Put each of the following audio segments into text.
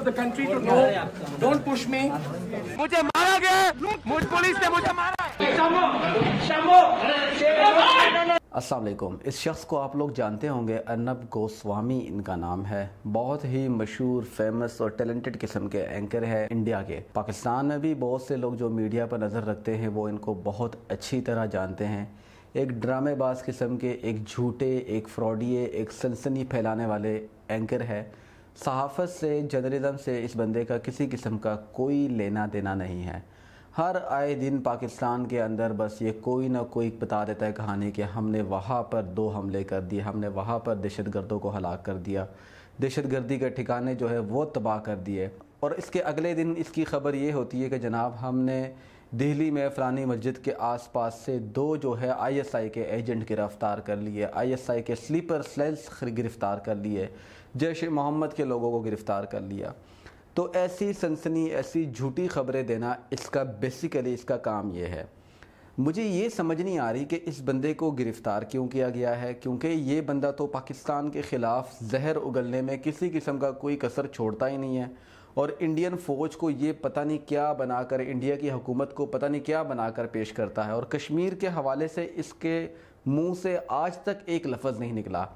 the country to know. Don't push me. मुझे मारा गया मुझ पुलिस ने मुझे मारा असलम इस शख्स को आप लोग जानते होंगे अनब गोस्वामी इनका नाम है बहुत ही मशहूर फेमस और टैलेंटेड किस्म के एंकर है इंडिया के पाकिस्तान में भी बहुत से लोग जो मीडिया पर नज़र रखते हैं वो इनको बहुत अच्छी तरह जानते हैं एक ड्रामेबाज किस्म के एक झूठे एक फ्रॉडिये एक सनसनी फैलाने वाले एंकर है सहाफ़त से जर्नलिज़म से इस बंदे का किसी किस्म का कोई लेना देना नहीं है हर आए दिन पाकिस्तान के अंदर बस ये कोई ना कोई बता देता है कहानी कि हमने वहाँ पर दो हमले कर दिए हमने वहाँ पर दहशत गर्दों को हलाक कर दिया दहशत गर्दी के ठिकाने जो है वो तबाह कर दिए और इसके अगले दिन इसकी खबर ये होती है कि जनाब हमने दिल्ली में फलानी मस्जिद के आसपास से दो जो है आईएसआई के एजेंट गिरफ्तार कर लिए आईएसआई के स्लीपर सेल्स गिरफ्तार कर लिए जैश मोहम्मद के लोगों को गिरफ्तार कर लिया तो ऐसी सनसनी ऐसी झूठी खबरें देना इसका बेसिकली इसका काम ये है मुझे ये समझ नहीं आ रही कि इस बंदे को गिरफ़्तार क्यों किया गया है क्योंकि ये बंदा तो पाकिस्तान के ख़िलाफ़ जहर उगलने में किसी किस्म का कोई कसर छोड़ता ही नहीं है और इंडियन फ़ौज को ये पता नहीं क्या बनाकर इंडिया की हुकूमत को पता नहीं क्या बनाकर पेश करता है और कश्मीर के हवाले से इसके मुंह से आज तक एक लफ्ज़ नहीं निकला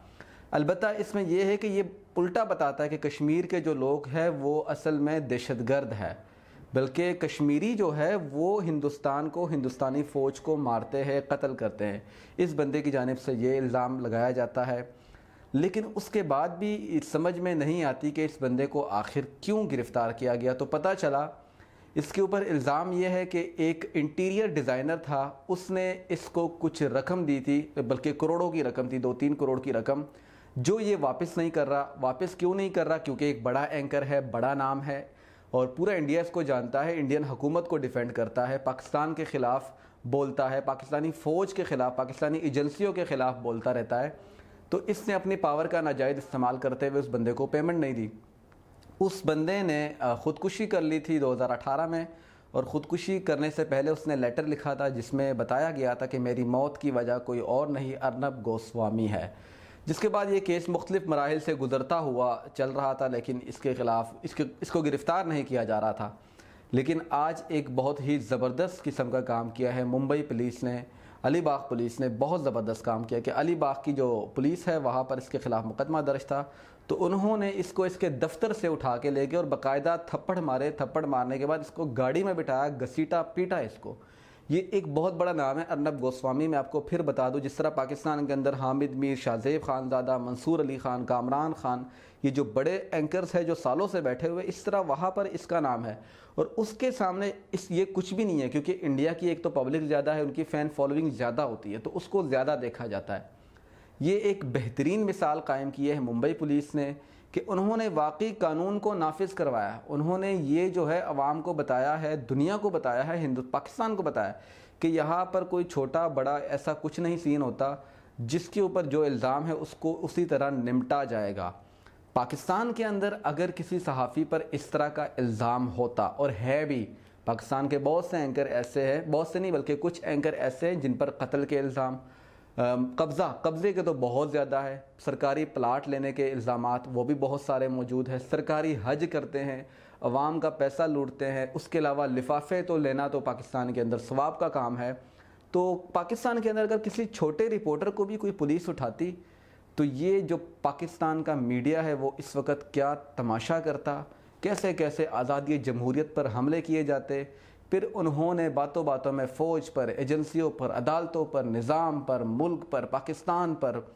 अलबत् इसमें यह है कि ये उल्टा बताता है कि कश्मीर के जो लोग हैं वो असल में दहशत गर्द है बल्कि कश्मीरी जो है वो हिंदुस्तान को हिंदुस्तानी फ़ौज को मारते हैं कत्ल करते हैं इस बंदे की जानब से ये इल्ज़ाम लगाया जाता है लेकिन उसके बाद भी समझ में नहीं आती कि इस बंदे को आखिर क्यों गिरफ़्तार किया गया तो पता चला इसके ऊपर इल्ज़ाम यह है कि एक इंटीरियर डिज़ाइनर था उसने इसको कुछ रकम दी थी बल्कि करोड़ों की रकम थी दो तीन करोड़ की रकम जो ये वापस नहीं कर रहा वापस क्यों नहीं कर रहा क्योंकि एक बड़ा एंकर है बड़ा नाम है और पूरा इंडिया इसको जानता है इंडियन हुकूमत को डिफेंड करता है पाकिस्तान के ख़िलाफ़ बोलता है पाकिस्तानी फ़ौज के ख़िलाफ़ पाकिस्तानी एजेंसियों के ख़िलाफ़ बोलता रहता है तो इसने अपनी पावर का नाजायज़ इस्तेमाल करते हुए उस बंदे को पेमेंट नहीं दी उस बंदे ने ख़ुदकुशी कर ली थी 2018 में और ख़ुदकुशी करने से पहले उसने लेटर लिखा था जिसमें बताया गया था कि मेरी मौत की वजह कोई और नहीं अर्नब गोस्वामी है जिसके बाद ये केस मुख्तलिफ मराहल से गुजरता हुआ चल रहा था लेकिन इसके ख़िलाफ़ इसके इसको गिरफ़्तार नहीं किया जा रहा था लेकिन आज एक बहुत ही ज़बरदस्त किस्म का काम किया है मुंबई पुलिस ने अलीबाग पुलिस ने बहुत ज़बरदस्त काम किया कि अलीबाग की जो पुलिस है वहाँ पर इसके ख़िलाफ़ मुकदमा दर्ज था तो उन्होंने इसको इसके दफ्तर से उठा के ले गए और बाकायदा थप्पड़ मारे थप्पड़ मारने के बाद इसको गाड़ी में बिठाया घसीटा पीटा इसको ये एक बहुत बड़ा नाम है अर्नब गोस्वामी मैं आपको फिर बता दूं जिस तरह पाकिस्तान के अंदर हामिद मीर शाहजेब खानजादा मंसूर अली ख़ान कामरान ख़ान ये जो बड़े एंकर्स हैं जो सालों से बैठे हुए इस तरह वहाँ पर इसका नाम है और उसके सामने इस ये कुछ भी नहीं है क्योंकि इंडिया की एक तो पब्लिक ज़्यादा है उनकी फ़ैन फॉलोइंग ज़्यादा होती है तो उसको ज़्यादा देखा जाता है ये एक बेहतरीन मिसाल कायम की है मुंबई पुलिस ने कि उन्होंने वाकई कानून को नाफिज करवाया उन्होंने ये जो है अवाम को बताया है दुनिया को बताया है हिंदू पाकिस्तान को बताया कि यहाँ पर कोई छोटा बड़ा ऐसा कुछ नहीं सीन होता जिसके ऊपर जो इल्ज़ाम है उसको उसी तरह निपटा जाएगा पाकिस्तान के अंदर अगर किसी सहाफ़ी पर इस तरह का इल्ज़ाम होता और है भी पाकिस्तान के बहुत से एंकर ऐसे हैं बहुत से नहीं बल्कि कुछ एंकर ऐसे हैं जिन पर कत्ल के इल्ज़ाम कब्ज़ा कब्ज़े के तो बहुत ज़्यादा है सरकारी प्लाट लेने के इल्ज़ाम वो भी बहुत सारे मौजूद हैं सरकारी हज करते हैं अवाम का पैसा लूटते हैं उसके अलावा लिफाफे तो लेना तो पाकिस्तान के अंदर स्वाब का काम है तो पाकिस्तान के अंदर अगर किसी छोटे रिपोर्टर को भी कोई पुलिस उठाती तो ये जो पाकिस्तान का मीडिया है वो इस वक्त क्या तमाशा करता कैसे कैसे आज़ादी जमहूरीत पर हमले किए जाते फिर उन्होंने बातों बातों में फ़ौज पर एजेंसियों पर अदालतों पर निज़ाम पर मुल्क पर पाकिस्तान पर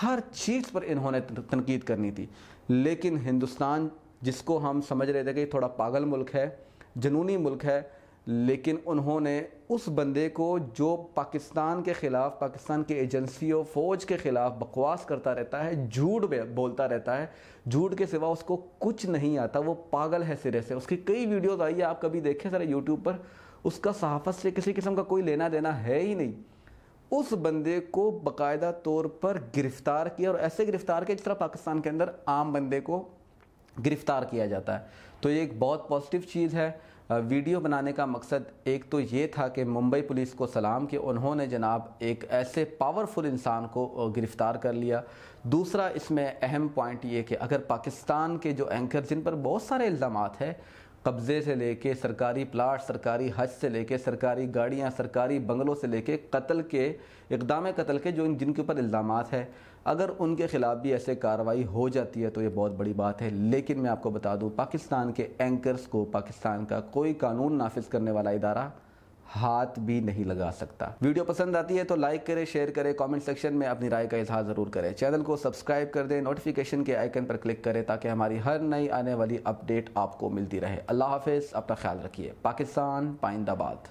हर चीज़ पर इन्होंने तनकीद करनी थी लेकिन हिंदुस्तान जिसको हम समझ रहे थे कि थोड़ा पागल मुल्क है जुनूनी मुल्क है लेकिन उन्होंने उस बंदे को जो पाकिस्तान के ख़िलाफ़ पाकिस्तान के एजेंसियों फ़ौज के ख़िलाफ़ बकवास करता रहता है झूठ बोलता रहता है झूठ के सिवा उसको कुछ नहीं आता वो पागल है सिरे से उसकी कई वीडियोज़ आई है आप कभी देखें सर यूट्यूब पर उसका सहाफ़त से किसी किस्म का कोई लेना देना है ही नहीं उस बंदे को बाकायदा तौर पर गिरफ़्तार किया और ऐसे गिरफ़्तार किया जिस तरह पाकिस्तान के अंदर आम बंदे को गिरफ़्तार किया जाता है तो ये एक बहुत पॉजिटिव चीज़ है वीडियो बनाने का मकसद एक तो ये था कि मुंबई पुलिस को सलाम कि उन्होंने जनाब एक ऐसे पावरफुल इंसान को गिरफ़्तार कर लिया दूसरा इसमें अहम पॉइंट ये कि अगर पाकिस्तान के जो एंकर जिन पर बहुत सारे इल्ज़ाम है कब्ज़े से लेके सरकारी प्लाट सरकारी हज से लेके सरकारी गाड़ियाँ सरकारी बंगलों से लेके कत्ल के इकदाम कत्ल के जो इन जिनके ऊपर इल्ज़ाम है अगर उनके ख़िलाफ़ भी ऐसे कार्रवाई हो जाती है तो ये बहुत बड़ी बात है लेकिन मैं आपको बता दूँ पाकिस्तान के एंकर्स को पाकिस्तान का कोई कानून नाफिज करने वाला इदारा हाथ भी नहीं लगा सकता वीडियो पसंद आती है तो लाइक करें शेयर करें कमेंट सेक्शन में अपनी राय का इजहार जरूर करें चैनल को सब्सक्राइब कर दें नोटिफिकेशन के आइकन पर क्लिक करें ताकि हमारी हर नई आने वाली अपडेट आपको मिलती रहे अल्लाह हाफिज़ अपना ख्याल रखिए पाकिस्तान पाइंदाबाद